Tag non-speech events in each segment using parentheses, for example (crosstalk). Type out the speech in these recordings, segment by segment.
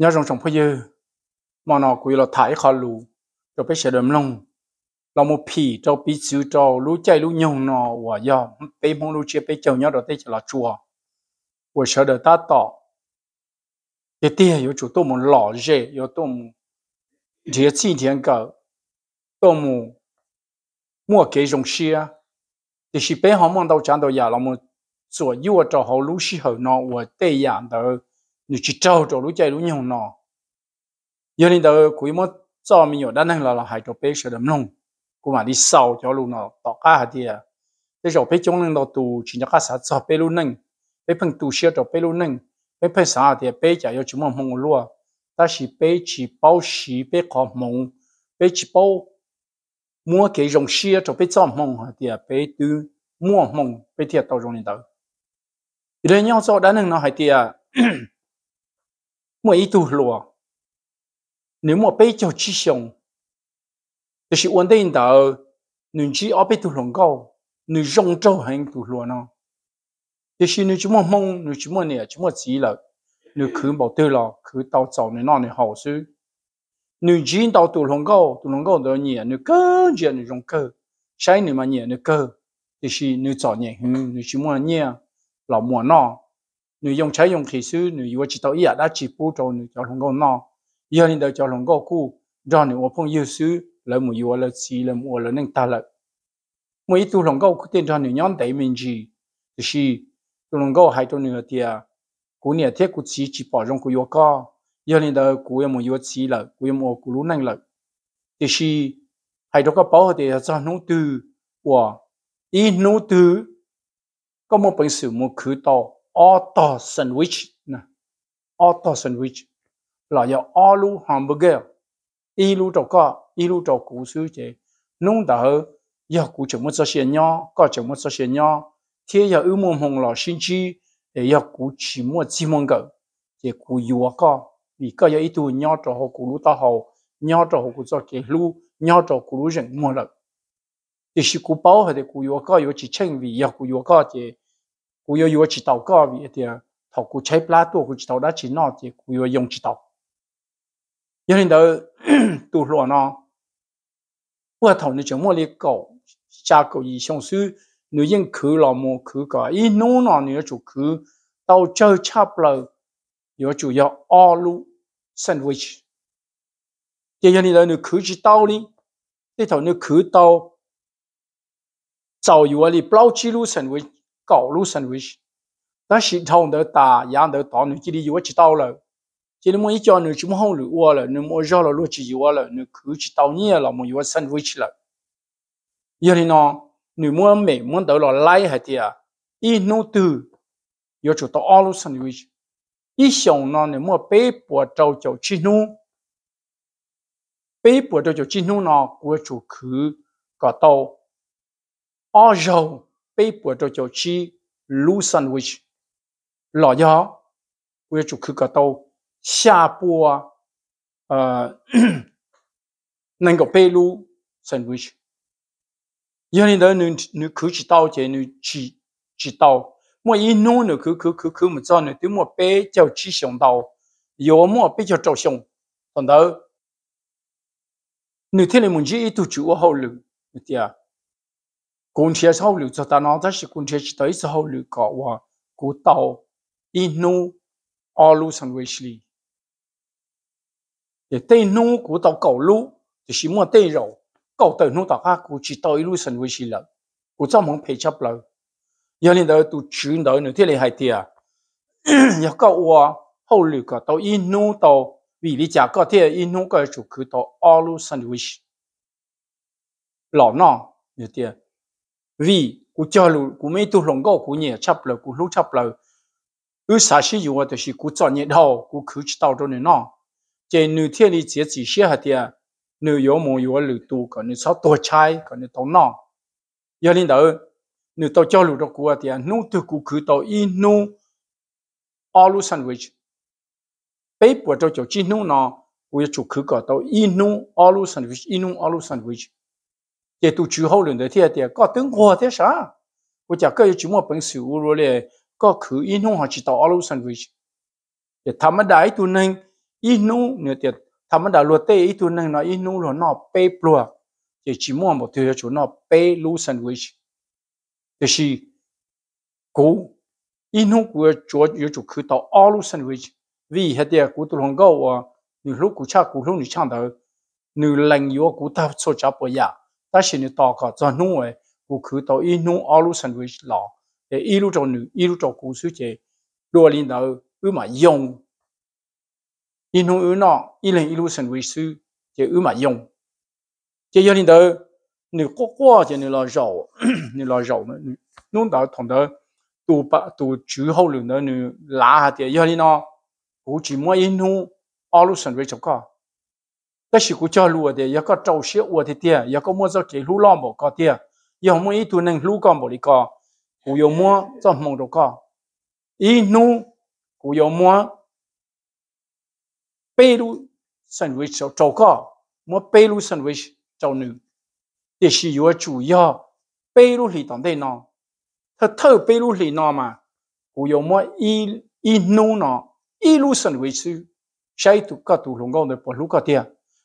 nhớ rồng trồng phơi dư mà nó quỳ lo thải khó lù rồi bây giờ đầm lông là một phì cho bị chữ cho lú chạy lú nhung nó và do tê mong lú chia bây chầu nhớ rồi tê là chùa và sợ đời ta tỏ cái tia yếu chủ tôi muốn lọ dễ yếu tôi muốn dễ chi thiên cờ tôi muốn mua cái dòng xe thì chỉ bé họ mong đâu chán đâu giờ là một sửa yếu cho họ lú xí hậu nó và tê dạng đó 你去找找路 chạy 路 nhiều nọ giờ nên đó quý mất cho mình ở đan này là là hai chỗ bé sẽ đầm lông cũng mà đi sau cho luôn nọ tọt cả hạt đi à thế rồi bé chống lên đó tù chỉ nhắc cả sát cho bé luôn nưng, bé phần tù xe cho bé luôn nưng, bé phần sao thì bé chạy ở chúng mà mong luôn ta chỉ bé chỉ bao chỉ bé có mong bé chỉ bao mua cái dòng xe cho bé cho mong hạt đi à bé từ mua mong bé thiệt tao rồi nên đó rồi nhau cho đan này là hai đi mà ít tu lùa nếu mà bây giờ chỉ xong thì sự vấn đề in nên chỉ ở bên tu lùa cao nên rong trâu hành tuổi lùa nó thì sự nên chúng mà mong nên chúng mà nè chúng mà chỉ là nên cứ bảo tư là cứ đào tạo nên nó nên hậu sự nên chỉ đào tu lùa cao tu lùa cao đó nhẹ nên cơ nhẹ nên rong cơ sai nên mà nhẹ nên cơ thì sự nên chọn nhẹ nên chúng mà nhẹ là mua nó 女用车用技术，女我知道伊也 đã chỉ phụ trợ 女交通工具，伊很多交通工具，让女我碰优秀，来木有了事，来木了能打了。每一交通工具电车女用得名字，就是交通工具还多女的，古年天古起只保障古有个，伊很多古也木有事了，古也木古路能了，就是还多个保护的在弄对，哇，伊弄对，个么本事么去到。auto sandwich nè auto sandwich là giờ alu hamburger ilu trâu có ilu trâu củ sứ chế nung đỡ giờ củ chừng một số tiền nhỏ có chừng số tiền nhỏ giờ ưu mồm hồng là sinh chi để giờ củ chỉ một chỉ mong cỡ để củ yếu có vì có giờ ít tuổi nhỏ trâu hồ củ lú ta trâu hồ củ cho cái lú trâu củ lú rừng mua lợi thì sự củ bao hay để củ yếu có yếu chỉ chênh vì giờ củ yếu có thì cú yo yêu chỉ tàu có vì thì thầu cú chế lá tu cú chỉ tàu đã chỉ nó thì cú yo dùng chỉ tàu cho nên đó tu lo nó qua thầu nó chẳng mua đi cầu cha cầu gì xong sư nếu yên cứ lo mua cứ cả ý nô nó nếu chủ cứ tàu chơi chắp lờ yếu chủ yếu alu sandwich thì cho nên đó nếu cứ chỉ tàu đi thì thầu nếu cứ tàu tàu yếu đi bao chi lu sandwich cầu lu sandwich ta chỉ thông được ta yang được tao nữa chỉ đi vừa chỉ tao rồi chỉ muốn cho nữa chúng không lựa qua rồi nữa muốn cho là lu chỉ vừa rồi nữa cứ chỉ tao nhia là sinh vui chỉ rồi giờ thì nó nữa muốn mẹ muốn đỡ là lái hay thì à ít nô từ yêu chủ tao all lu sandwich ít xong nó nữa muốn bế bỏ trâu chầu chỉ nu bế bỏ trâu chầu chỉ nu nó của chủ cứ có tao ở dầu paper cho cho chi lu sandwich lọ gió quê chủ khứ cả tàu xa bùa nâng có bê lu sandwich giờ nên đó nữ nữ khứ chỉ tàu chỉ nữ chỉ chỉ tàu mà ý nô nữ khứ khứ khứ khứ mà cho nữ tiếng mà bê cho chi sống tàu yếu mà bê cho trâu sống còn đó nữ thế này muốn gì tu chủ ở hậu lực thì à cũng chia sau lưu cho ta nó rất là cũng chia tới sau lưu có và cú tàu inu alu san wesley để tây nu cú tàu cầu lu thì chỉ mua tây rồi cầu tàu nu tàu ha cú chỉ tàu lu san wesley là cú cho mong phải chấp lời giờ nên đợi tụ chuyển đợi nữa thế này hai tiệt giờ cậu và hậu lưu có tàu inu tàu vì lý giả có thể inu có chủ cứ tàu alu san wesley lão nọ như tiệt vì cú cho lù cú mấy tu lòng gò cú nhẹ chấp lờ cú lú chấp lờ ư sa sĩ dù ở thì cú cho nhẹ đầu cú cứ chỉ tao cho nên nó trên nữ thiên lý chỉ chỉ xe hạt địa nữ yếu mồ yếu lù tu còn nữ sao tuổi trái còn nữ tao nó giờ linh đạo nữ tao cho lù đó cú ở thì nữ tu cú cứ tao y nữ alu sandwich bếp của tao cho chi nữ nó cú chụp cứ cả tao y nữ alu sandwich y nữ alu sandwich 也都最好论的天的，搞等我的啥？我讲个有几毛本事，我嘞搞去一弄下去到阿鲁山去，也他们大一都能一弄那的，他们大落地一都能那一弄了那背不了，也几毛没得就那背鲁山去，就是古一弄古做有就去到阿鲁山去，为下的古都能搞啊，你如果吃古龙你抢到，你能有古他做家不呀？ta xin nên tạo cả cho nung ấy cụ cứ tạo ý nung alu sandwich lọ để ý lúc cho nữ ít lúc cho cụ suy chế đồ linh đạo ư mà dùng ý nung ư nọ ý lên ít lúc sandwich sư chế ư mà dùng chế giờ linh đạo nữ quá quá chế nữ lo rầu nữ lo rầu nữa nung đạo thằng đó tụ bạ tụ chữ hậu lượng đó nữ lá hạt chế giờ linh nọ cụ chỉ mua ít nung alu sandwich cho cả cái sự của cho lúa thì giờ có trâu sữa uống thì tiệt, giờ có mua cho cái lúa lo một có tiệt, giờ mua ít tu nên lúa con một đi có cụ giờ mua cho mong đồ có ít nu cụ giờ mua bê lu sandwich cho trâu có mua bê lu sandwich cho nữ để sự yếu chủ yếu bê lu thì tạm đây nó thật thơ bê lu thì nó mà cụ giờ mua ít ít nu nó ít lu sandwich sai tu cả tu lồng con để bỏ lúa có tiệt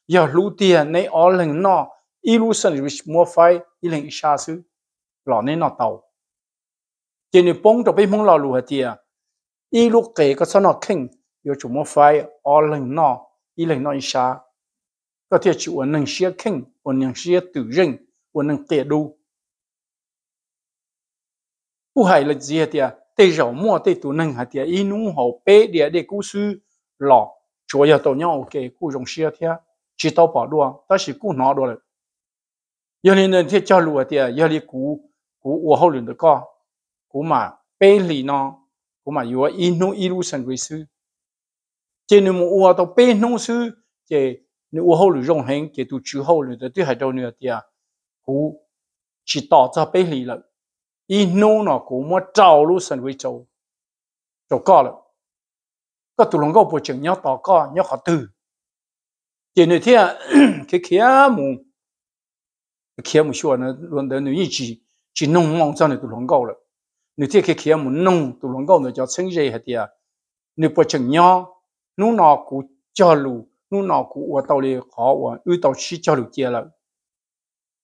giờ lũ tiền nay ở lần nọ illusion which mua phải đi lần xa xứ lọ nên nọ tàu chỉ như bông cho bên mông lọ lũ hạt tiền ý lúc kể có nọ kinh giờ mua phải ở lần nọ đi lần nọ xa có thể chủ ở nâng xe kinh ở nâng xe tự rừng ở nâng tiệt đu u hay là gì hạt tiền tê rổ mua tê tụ nâng hạt tiền ý nung hậu bê địa để cú sư lọ chúa giờ tàu nhau ok cú rồng xe thiệt chỉ tao bảo luôn, tao chỉ cú nó luôn. rồi giờ này nên thiết cho lùa thì giờ này cú cú uo hậu luyện được co cú mà bên lì nó cú mà vừa yếu inu illusion với sư chỉ nếu mà uo tao bên nông sư chỉ nếu uo hậu luyện rong hành chỉ tu chữ hậu luyện được tuyệt hai đâu nữa thì cú chỉ tao cho bên lì rồi inu nó cú mà trâu illusion với trâu trâu co rồi có tụ lòng có bộ trưởng nhau tỏ co nhau khó từ cái (clears throat) 第二天去看姆，看姆说完了，弄得你一起去弄网站的都弄搞了。你这去看姆弄都弄搞，你叫趁热还的啊！你不趁热，你拿股加入，你拿股我到了好我又到去加入接了。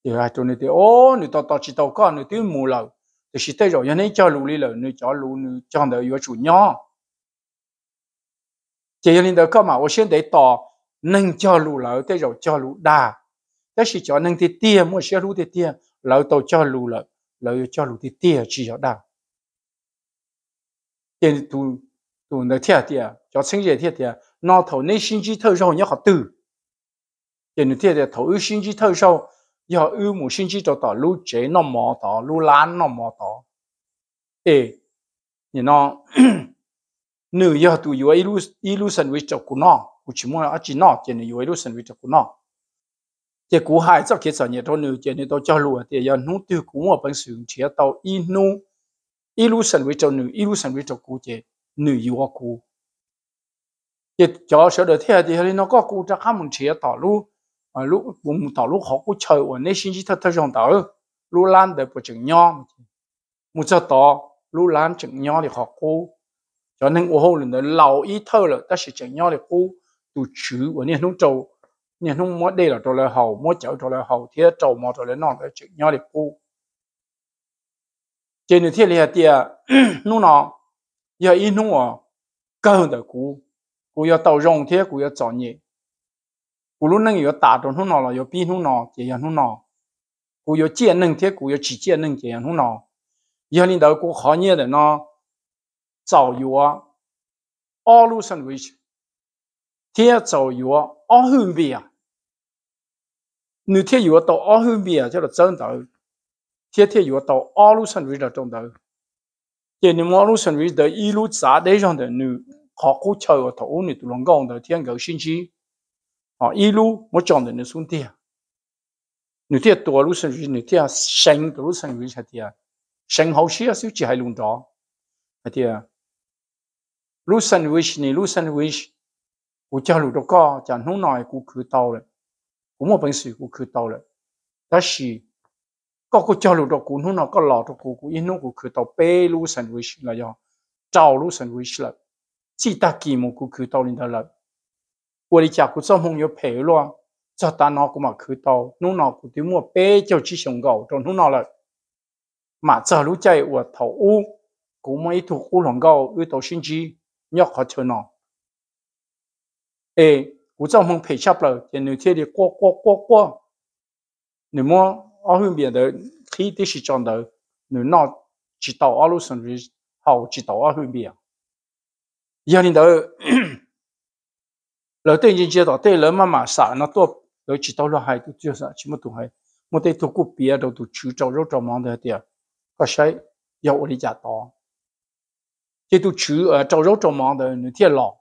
thì hai chỗ này thì ô nữ tao tao chỉ tao có nữ tiêu mù lầu thì chỉ tay rồi nên cho lù đi lầu nữ cho lù nữ cho đỡ yếu chủ nhau, chỉ nên đỡ có mà ô xin để nâng cho lũ lỡ thế rồi cho lũ đà thế chỉ cho nâng thì tia mua xe lũ thì tia lỡ tàu cho lũ lỡ lỡ cho lũ thì tia chỉ cho đà tiền tu tu nơi thiệt thiệt cho sinh gì thiệt thiệt à, nó thầu nên sinh chi thơ rồi nhớ họ từ tiền thiệt thiệt thầu à, ưu sinh chi thơ rồi giờ ưu muốn sinh chi cho tỏ lũ chế nó mò tỏ lũ lán nó mò tỏ ê nhìn nó nữ giờ tu yêu illusion với cho của nó cụ chỉ muốn ở chỉ nọ tiền này yêu sinh vì cho cụ nọ thì cụ hai cho kia sản nghiệp đó nữa tiền này tao cho lùa thì giờ nút từ cụ mà bằng sự chia tàu inu inu sinh với cho nữ sinh với cho cụ chế nữ yêu cụ thì cho sợ được thế thì nó có cụ cho khám mình chia tao lu à lu vùng tao lu họ cụ chơi ở nơi sinh chỉ thật thật trong tàu, lu lan để bộ chừng nhau một cho tàu lu lan chừng nhau thì họ cụ cho nên ô hô là nó lâu ít thôi là ta sẽ chừng nhau thì cụ tu chữ và nên không trâu nên không mỗi đây là trâu lời hầu mỗi chảo trâu lời hầu thế trâu mò trâu lời non trâu chữ nhau để pu trên này thiết là địa, nu nó giờ in nu à cơ hơn đời cũ cũ giờ tàu rong thế cũ giờ chọn nhỉ cũ lúc nãy giờ tạt trong nu nó là giờ pin nu nó chỉ giờ nu nó cũ giờ chia nâng thế cũ giờ chỉ chia nâng chỉ giờ nu nó giờ nên đời cũ khó nhớ để nó giàu yếu all lose and rich 天要走远，阿后面啊！你天要到阿后面啊，叫做真的。天天要到阿路上去的，真的。在那阿路上去的一路杂堆上的女，好古巧个头，你都能讲得天够新鲜。啊！一路我讲的你兄弟啊！你天多阿路上去，你天生到阿路上去才的啊！生后世就只还轮着，阿对啊？路上去，你路上去。กูจะหลุดก็จะน้องหน่อยกูคือเตาเลยกูไม่เป็นสื่อกูคือเตาเลยแต่สิก็กูจะหลุดกูน้องหน่อยก็หลอดกูกูยินน้องกูคือเตาเป้รู้สันวิชเลยย่อเจ้ารู้สันวิชเลยจีตากีมูกูคือเตาลินเดเลยกูเลยจากกูจะมองอยู่เผยล้วนจะตาหนอกูมาคือเตาน้องหน่อยกูที่มั่วเป้เจ้าชี้ชงเก่าจนน้องหน่อยเลยมาจะรู้ใจอวดเตาอู้กูไม่ถูกกูหลงเก่าอยู่เตาชินจียกขอเธอหน่อย诶古早们配合了，也能贴的呱呱呱呱。你么奥运别的，他的是讲的，你那知道阿鲁森的好知道奥运别，要你的，老对人接到对人妈妈啥那多，老知道了还都就是什么都还，我对都顾别的都知道了，着忙的点，可是要我的家到，这都知呃，着着着忙的，你天老。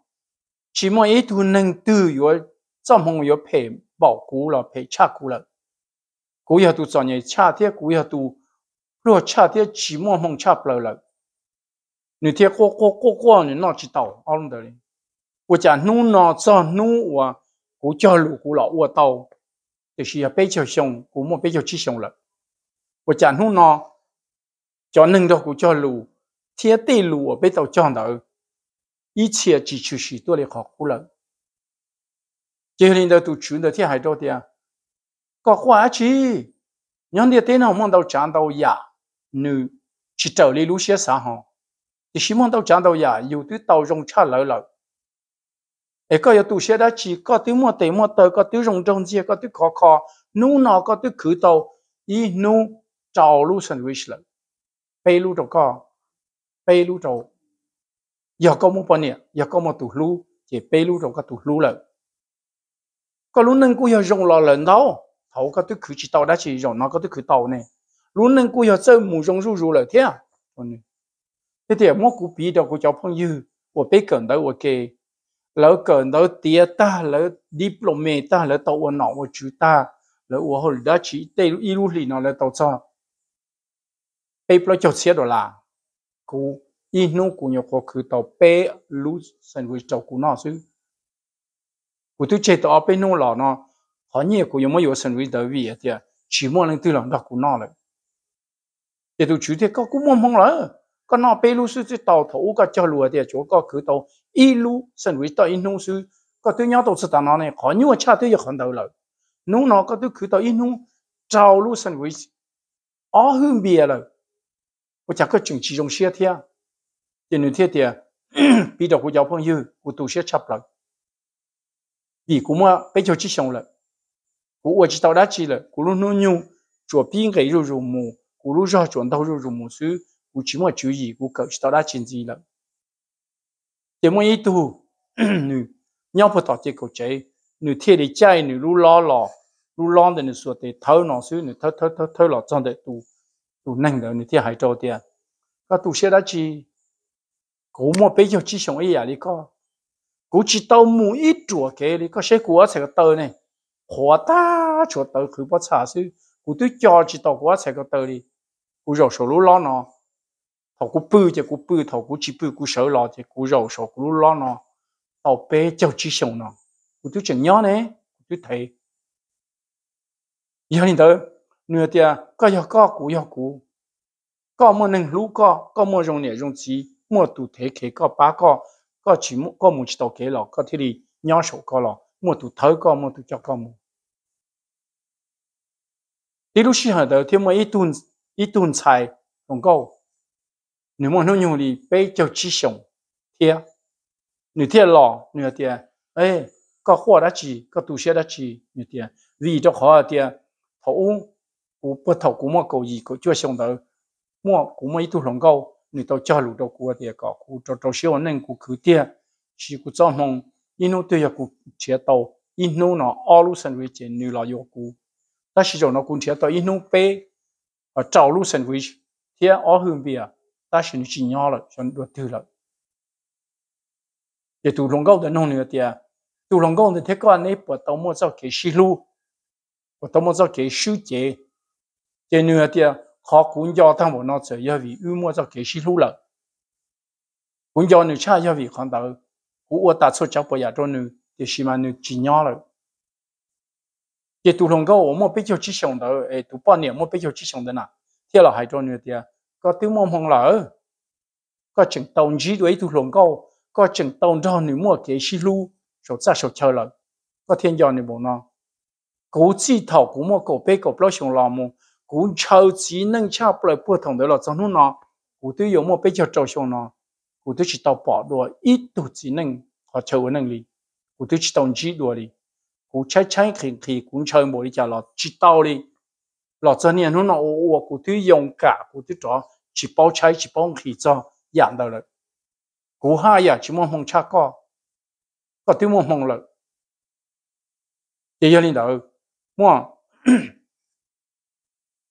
chỉ mỗi ít thu nâng tư yếu trong hồng yếu phải bảo cú là phải cha cú là cú yếu tu chọn nhảy cha thiết cú yếu tu lo cha thiết chỉ mỗi hồng cha bờ là nếu thiết cô cô cô cô nên nó chỉ tàu ông đấy 我讲努脑做努我，我教路我老我到，就是要比较上，我们比较吃上了。我讲努脑，教能到我教路，贴地路我比较讲到。一切只就是多的好夫人，今天在都住的天还多点，搞各各阿姐，让你在那看到长到呀，你去找哩路些啥哈？你希望到长到呀，有的到上穿来了。哎，个有多少的几个？都么？得么？得，个？都榕中街个？都可可？农农个？都街道？伊农找路上为啥了，背路走个？背路走？giờ có một phần nè giờ có một tủ lú chỉ bê lú rồi các tủ lú lợ có lú nâng cú giờ dùng lò lần đó, thầu các thứ khử chỉ tàu đã chỉ dùng nó có thứ khử tàu này lú nâng cú giờ chơi mù dùng rú rú lợ thế à thế thì mỗi cú bí đâu cú cháu phong dư của bê cần đâu ok lỡ cần đó, tía ta lỡ diploma ta lỡ tàu ở nọ của chú ta lỡ của hồi đã chỉ tê lú lì nó lỡ tàu cho bê lo chọc xe đó là cú อีนุ่งกูยกคือต่อเป้ลูเซนวิชต่อกูนอซื้อกูตุเจต่อเป้นู่นหล่อเนาะหอเนี่ยกูยังไม่อยู่เซนวิชเดวีเดียชิมอนึงตีหลังดักกูนอเลยเดี๋ยวชูเดียก็กูมองมองเลยก็นอเป้ลูซื้อต่อถูก็เจ้าลัวเดียชัวก็คือต่ออีลูเซนวิชต่ออีนุ่งซื้อก็ตัวเนาะตัวสตาร์นอเนี่ยหอเนี่ยชาติยังขันเดาเลยนู่นเนาะก็ตัวคือต่ออีนุ่งเจ้าลูเซนวิชอ๋อหืมเบียเลย我讲个整其中些天。tiền nửa thiết tiền bị đầu của giáo phong dư của tu sửa chấp lại vì cũng mà bây giờ chỉ xong lại của ở chỉ tao đã chỉ là của luôn luôn nhung cho biên cái rồi rồi mù của lúc ra chuẩn đâu rồi rồi mù xứ của chỉ mà chú ý của cậu chỉ tao đã chỉ gì lại tiền mà ít tu nữ nhau phải tạo tiền cầu chế nữ thiết để chạy nữ lu lo lo lu lo để nữ sửa để thấu nó xứ nữ thấu thấu thấu thấu lo trong để tu tu nâng để nữ thiết hải trâu tiền các tu sửa đã chỉ cú mua bây chỉ sống ý à đi có cú chỉ tao mua ít chùa kế đi có sẽ của sẽ cái tờ này hóa ta chùa tờ cứ bắt xả sư cú tôi cho chỉ tao của sẽ cái tờ đi cú rồi số lú lo nó thầu cú chỉ bự nó tao bé cho chỉ sống nó cú tôi chẳng nhớ này tôi thấy giờ nhìn tới có giờ có cú giờ cú có một nâng lũ có có một mua tụ thế kế có ba có có chỉ có một tàu kế lọ có thế đi nhỏ số có lọ mua tụ thớ có mua tụ cho có mua đi lúc xưa đầu thì mua ít tuần ít tuần xài không có nếu mà nó nhiều thì bây giờ chỉ sống thiệt nếu thiệt lọ nếu thiệt ấy có khoa đã chỉ có tu sĩ đã chỉ nếu thiệt vì cho khó thiệt thấu cũng bất thấu cũng mua cầu gì cũng chưa xong đâu mua cũng mấy tu lòng câu 你到家路到过的个，我找找小人我去的，是我做梦，一路对呀我接到，一路呢二路上为接女老要过，但是就那我接到一路被啊找路上为天二后边啊，但是你几年了，想多丢了，也都龙高的弄了的，都龙高的这个你不到么子给西路，不到么子给修结，这女的。khó quân do thằng bọn nó sẽ do vì ưu mua cho kỹ sĩ lũ lợ quân do nữ cha do vì con tàu cũng ở ta số cháu bây giờ cho nữ thì xí mà nữ chỉ nhỏ rồi thì tụ lòng gấu mà bây giờ chỉ xong đó ấy tụ bao nhiêu mà bây giờ chỉ xong đó nè thì là hai cho nữ thì có tiêu mong hồng lỡ có chừng tàu chỉ đối tụ lòng gấu có chừng tàu đó nữ mua kỹ sĩ lu số ra số chơi rồi có thiên do nữ bộ nó cố chỉ thảo cũng mua cổ bê cổ bao sống lòng cú chào chỉ nâng chào bởi bữa tôi dùng một bây giờ xuống nó cú tôi chỉ tàu bỏ đùa ít tụ chỉ nâng họ chờ với nâng đi tôi chỉ tàu chỉ đùa đi cú chạy chạy khi khi chơi mỗi đi chả chỉ tàu đi là cho nên nó nó ô tôi dùng cả cú tôi cho chỉ bao chạy chỉ bao khí cho dạng đầu rồi cú hai à chỉ mong cha co có tôi muốn mong lợi để cho nên đó mua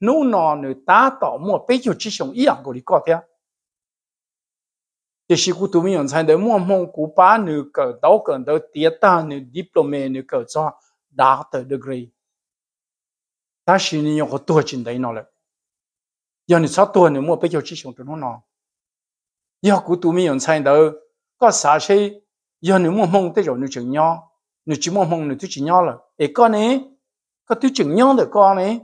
nô nọ nữ ta tỏ mua bây giờ chỉ xong, ý ăn của đi có thế thì sự của tụi mình nhận thấy đấy mua mong của ba nữ cỡ đâu cỡ đâu tiết ta nữ diploma nữ cỡ cho doctor degree ta chỉ nhiều có tuổi trình đấy nó lại giờ nữ sáu tuổi nữ mua bây giờ chỉ xong cho nó nọ giờ của tụi mình nhận thấy đấy có sao chứ giờ nữ mua mong tới rồi nữ chừng nhau nữ chỉ mua mong nữ tôi chỉ nhau là để con ấy có tôi chừng nhau được con ấy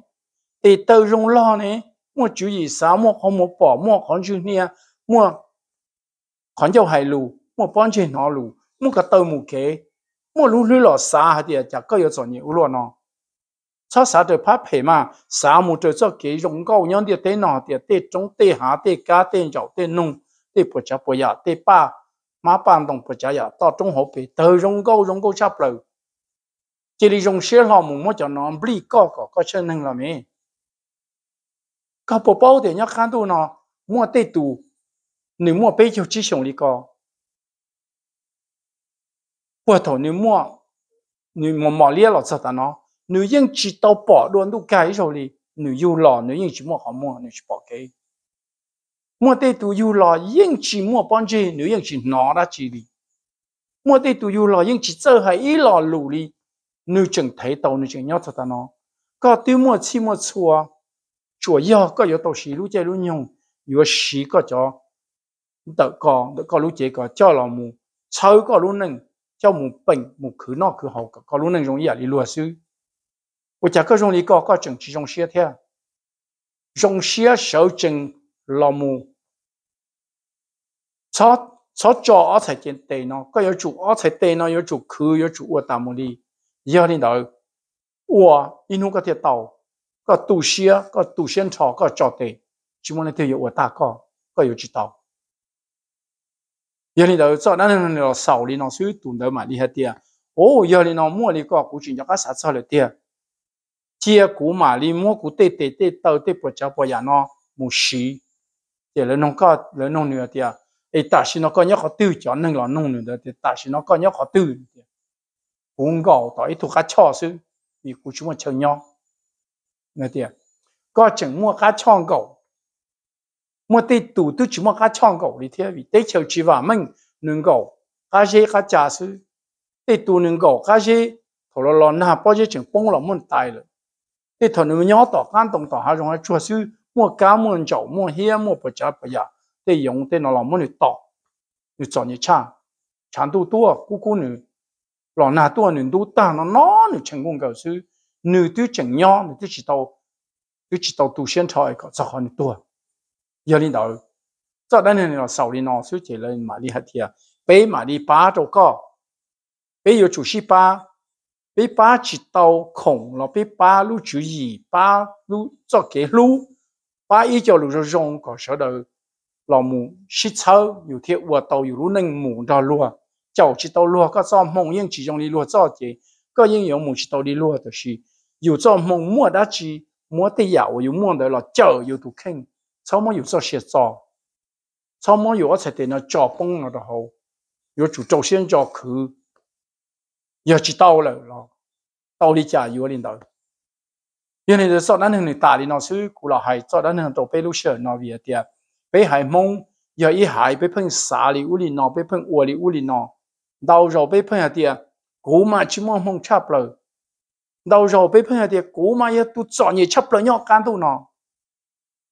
thì tàu rong lo này mua chú ý sao mua không mua bỏ mua con chú nia mua con cháu hải lù mua bọn trên nó lù mua cả tàu mù kế mua lù lù lò xa thì chả có yếu cho nhiều luôn nó cho sao được phát phê mà sao mù trời cho kế rong cao nhân thì tên nó thì tên trung tên hạ tên cá tên giàu tên nung tên bữa chả bữa giờ dạ, tên ba má ban đồng bữa chả giờ dạ, to trong hộp thì tàu rong cao rong cao chắp lời chỉ đi rong xe lò mù mua cho nó bị co co có chân năng là mấy có bao để nhắc khán tu nó mua tê tù nếu mua bây giờ chỉ sống đi có bộ thổ nếu mua nếu mà mỏ lia lọt sạch nếu yên chỉ tàu bỏ luôn đủ cái rồi đi nếu yêu lò nếu yên chỉ mua họ mua nếu chỉ bỏ cái mua tê tù yêu lò yên chỉ mua bọn gì nếu yên chỉ nó đã chỉ đi mua tê tù yêu lò yên chỉ chơi hay lò lù đi nếu chẳng thấy tàu nếu chẳng nhớ sạch nó có tiêu mua chi mua chua chùa yo có yếu tàu xí lú chơi lú nhung yếu xí có cho đỡ có đỡ có lú chơi có cho là mù sau có lú nâng cho mù bệnh mù khứ nọ khứ hậu có lũ nâng dùng giả lý lùa sư của chả có dùng lý có có chừng chỉ dùng theo dùng xia sở chừng là mù chót chót cho ở thể trên tề nó có yếu chủ ở thể tề nó yếu chủ khứ yếu chủ ở tạm mù đi giờ đi đợi ủa inu có thể tàu có tu xia có tu xuyên thọ có trò tệ chỉ muốn thấy có ta có có chỉ tao giờ thì đầu cho nên là sau đi nó suy tụng đầu mà đi hết tiệt ô giờ thì nó mua đi có cũng chỉ cho các sát sao được tiệt chia cũ mà đi mua cũ tê tê tê tàu tê bỏ cháu bỏ nhà nó mù xí tiệt là nó có là nó nữa tiệt ấy ta xin nó có nhớ có tư cho nên là nó nữa tiệt ta xin nó có nhớ có tư cũng gọi tới thuộc các trò sư vì cũng chúng mà chơi nhau 那点，个整么个唱歌，么对赌都只么个唱歌的天位，对求其话们能够，那些个家事，对赌能够，那些头了了那包些钱崩了么大了，对头你们要到广东到还容易做事，么干么做么些么不加不呀，对用对那老么你到，你做你唱，唱都多，姑姑你，老那多你都大了那你成功搞事。nữ tu chẳng nhau nữ tu chỉ tàu tu chỉ tàu tu xuyên thời có sao còn tu giờ đi đạo, cho đến này là sau đi nó suy chỉ lên mà đi hạt thìa bé mà đi ba đâu có bé yêu chủ sĩ ba bé ba chỉ tàu khổng là bé ba lu chủ gì ba lu cho cái lu ba ý cho lu rồi rong có sợ đâu là mù sĩ sâu nhiều thiệt vừa tàu nhiều lu nâng mù đó luôn cháu chỉ tàu luôn các sao mong yên chỉ dùng đi luôn cho chị có yên dùng mù chỉ tàu đi luôn thì 有做梦莫得去，莫得有有梦得了，就有都肯，草么有做写作，草么有我才得那做崩了的好，有主周先做去，要去到了了，到你家有领导，因为说那你打的那些古老还做那你都被路线那边的，被还梦，要一还被碰傻里屋里那，被碰窝里屋里那，到时候被碰下的，古嘛只么梦差不了。đầu rồi bây giờ thì cố mà giờ tu chọn nhiều chấp lợi nhau can tôi nọ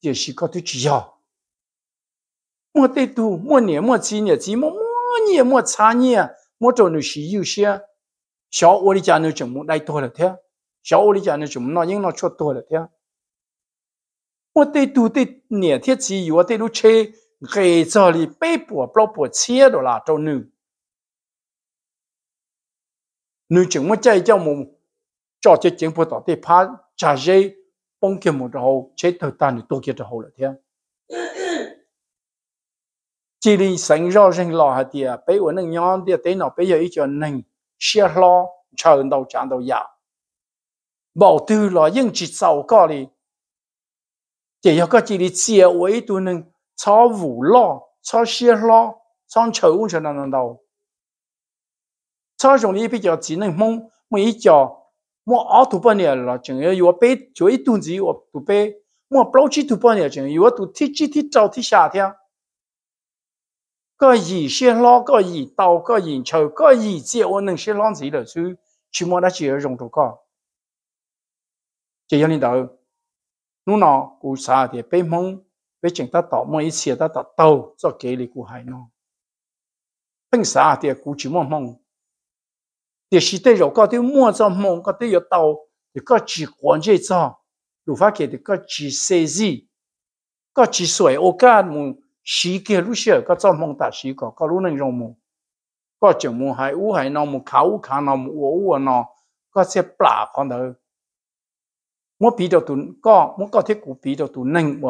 giờ chỉ có tôi chỉ cho mua tê tu mua nhẹ mua chi nhẹ chi mua mua nhẹ mua cha nhẹ mua trộn được xí yêu xe 小窝里家那种木带多了天，小窝里家那种那应那出多了天。我对都对哪天只有我对路车黑这里被迫不不切的啦，找你，你怎么再叫我？cho chế chính phủ tổ tiên phá trả dây bông kia một đầu chế thời ta thì tôi kia đầu là thế chỉ đi sánh rõ ràng lò hạt tiệt bây giờ nâng nhon tiệt tế nọ bây giờ ý cho nâng xe lo chờ đầu chán đầu dạo bảo tư lò nhưng chỉ sau có đi chỉ có cái chỉ đi chia với tu nâng cho vũ lò, cho xe lo cho chờ uống cho nâng đầu cho rồi đi bây giờ chỉ nâng mong mới cho 我阿土半年了，正要要背就一段子我土背，我包起土半年正要土天气天早天夏天，个雨先落个雨到个雨潮个雨节我能先浪子了，所以起码那些用土个，这样领导，侬呢古啥的被蒙被整他倒蒙一切他倒倒做给力古海呢，本啥的古只蒙蒙。就是对有搞的莫做梦，搞的有道，就搞只关键做，如法给的搞只设计，搞只水，我干么？时间路线搞做梦大时搞，搞路能用么？搞就么还乌还那么卡乌卡那么我乌那，搞些不拉看到。我比到 tu có muốn có thể cũng bị đầu tu nâng mà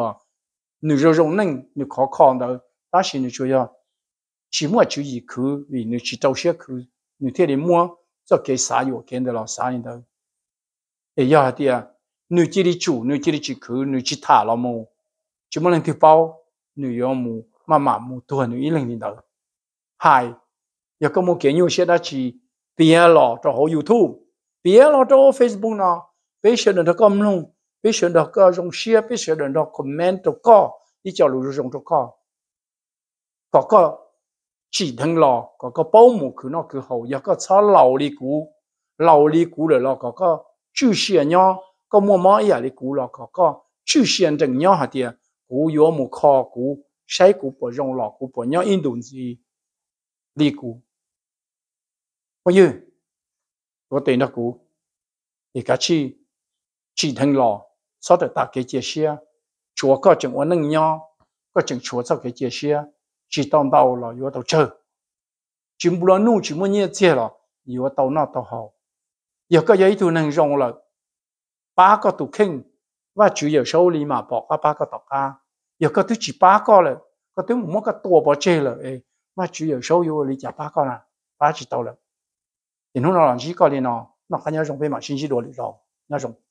nữ rồi rồi nâng nữ khó khăn đâu ta xin nữ cho chỉ mua chú ý vì nữ chỉ đâu sẽ cứ nữ thế để mua cho cái xã hội kiến được là xã nhân đâu ấy giờ thì à nữ chỉ đi chủ nữ chỉ đi chỉ nữ chỉ thả là mù chỉ muốn lên thứ bao nữ yêu mù mà mà mù tuổi nữ ý lên đi đâu hai có một cái nhiều sẽ đã chỉ bia lọ cho họ youtube bia lọ cho facebook nó bây giờ nó có luôn bây giờ nó có dùng share bây giờ nó comment cho có đi cho lũ dùng cho có có có chỉ thằng lò có cái bao một cứ nó cứ hậu giờ có cháu lầu đi cũ lầu đi cũ rồi lò, có cái chú xuyên nhau có mua mỏ ý đi cũ lò có cái chú xuyên chẳng nhau hả tiền, cũ yếu một kho cũ sai cũ bỏ rong lò cũ bỏ nhau in đồn gì đi cũ bao nhiêu có tiền đó cũ thì cả chi chỉ thằng lò sau đó ta cái chia sẻ chúa có chẳng ổn năng nhau có chẳng chúa sau cái chia sẻ chỉ tông đầu là yếu tàu chờ chỉ muốn lo nu chỉ muốn nhẹ chia là yếu tàu nọ tàu hậu giờ cái giấy tu năng rong là ba cái tu kinh và chủ yếu số lý mà bỏ cái ba cái tàu ca giờ cái thứ chỉ ba cái là cái thứ một cái tua bỏ chơi là và chủ yếu số yếu lý trả ba cái là ba chỉ tàu là thì nó là chỉ có lý nó nó khá nhau rong về mà sinh chỉ đồ lý rồi nhau rong